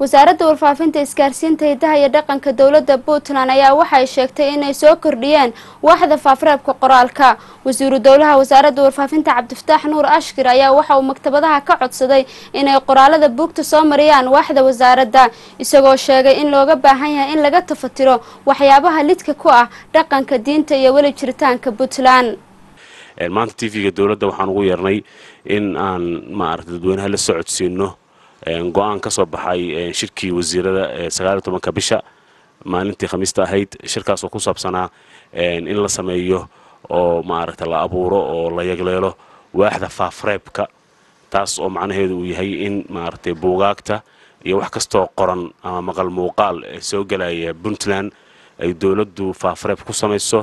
wasaaradda warfaafinta isgaarsiinta hidaha iyo dhaqanka dowladda puntland ayaa waxay sheegtay inay soo kordhiyeen waaxda faafreebka qoraalka wasiiru dowlaha wasaaradda warfaafinta cabdifataax nuur ashkir ayaa waxa uu maktabadaha ka codsaday inay qoraalada buugta soo mariyaan waaxda wasaaradda isagoo sheegay in looga baahan yahay in laga tafatiro waxyaabaha lidka ku ah dhaqanka diinta iyo weli jiritaanka puntland maanta t v-ga dowladda waxaan ugu yeernay in aan maarata dadweynaha la socodsiino go-aan kasoo baxay shirkii wasiirada sagaaliyo tobanka bisha maalintii khamiista ahayd shirkaasoo ku saabsanaa in la sameeyo oo maaragta la abuuro oo la yegleelo waaxda faafreebka taas oo macnaheedu uu yahay in maaragtay buugaagta iyo wax kastoo qoran ama maqal muuqaal soo gelaya puntland ay dowladdu faafreeb ku samayso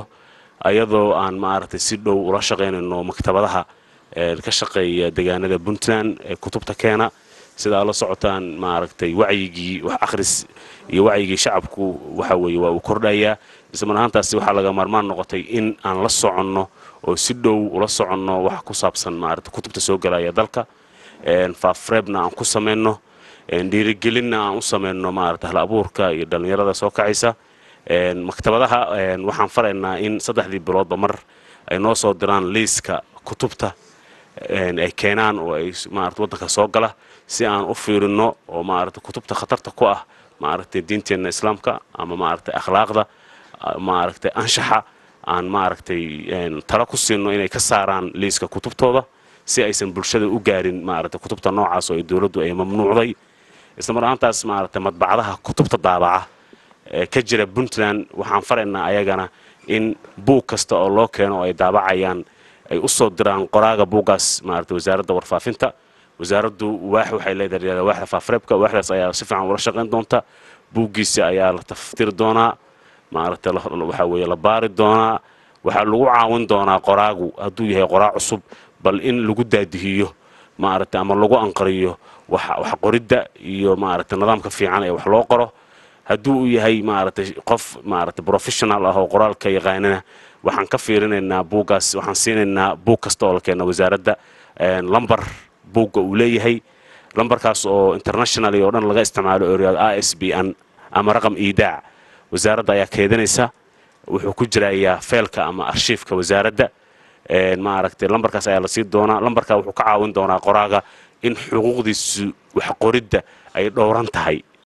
ayadoo aan maaragtay si dhow ula shaqaynayno maktabadaha ka shaqeeya degaanada puntland ee kutubta keena sidaa la socotaan maaragtay wacyigii wax akhris iyo wacyigii shacabku waxa weeye waa uu kordhayaa isman ahaantaasi waxaa laga maarmaan noqotay in aan la soconno oo si dhow ula soconno wax ku saabsan maarata kutubta soo galaya dalka faafreebna aan ku samayno dhiirigelinna aan u samayno maarata hal iyo dhallinyarada soo kacaysa maktabadaha waxaan faraynaa in saddexdii biloodba mar ay noo soo diraan liiska kutubta ay keenaan oo ay maarata waddanka soo gala si aan u fiirino oo maarata kutubta khatarta ku ah maaragtay diinteenna islaamka ama maaragtay akhlaaqda maaragtay anshaxa aan maaragtay talo ku siino inay ka saaraan liiska kutubtooda si aysan bulshada u gaarin maaragtay kutubta noocaas oo ay dowladdu ay mamnuucday isla mar'aantaas maaragtay madbacdaha kutubta daabaca ee ka jira puntland waxaan faraynaa ayagana in buug kasta oo loo keeno oo ay daabacayaan ay usoo diraan qoraaga buugaas maarata wasaaradda warfaafinta wasaaraddu waax waxay leedahay waaxda faafreebka waaxdaas ayaa si fiican ula shaqayn doonta buuggiisa ayaa la taftiri doonaa maaragtay waxaa weeye la baari doonaa waxaa lagu caawin doonaa qoraagu hadduu yahay qoraa cusub bal in lagu daadihiyo maarata ama lagu anqariyo wax qoridda iyo maarata nidaamka fiican ee wax loo qoro hadduu u yahay maaragtay qof maaragtay professional ah oo qoraalka yaqaanana waxaan ka fiirinaynaa buuggaas waxaan siinaynaa buug kasta oo la keena wasaaradda lambar buugga uu leeyahay lambarkaas oo internationally oo dhan laga isticmaalo oryaad a s b n ama raqam iidaac wasaaradda ayaa keedinaysa wuxuu ku jirayaa feelka ama arshiifka wasaaradda maaragtay lambarkaas ayaa la doonaa lambarkaa wuxuu ka caawin doonaa qoraaga in xuquuqdiisu waxqoridda ay dhowran tahay